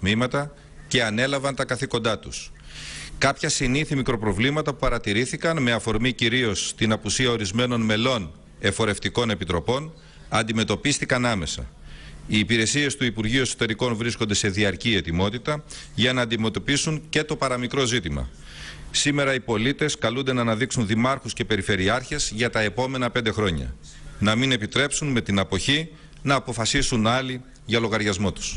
τμήματα και ανέλαβαν τα καθήκοντά τους. Κάποια συνήθη μικροπροβλήματα που παρατηρήθηκαν με αφορμή κυρίως την απουσία ορισμένων μελών εφορευτικών επιτροπών αντιμετωπίστηκαν άμεσα. Οι υπηρεσίες του Υπουργείου Εσωτερικών βρίσκονται σε διαρκή ετοιμότητα για να αντιμετωπίσουν και το παραμικρό ζήτημα. Σήμερα οι πολίτες καλούνται να αναδείξουν δημάρχους και περιφερειάρχες για τα επόμενα πέντε χρόνια. Να μην επιτρέψουν με την αποχή να αποφασίσουν άλλοι για λογαριασμό τους.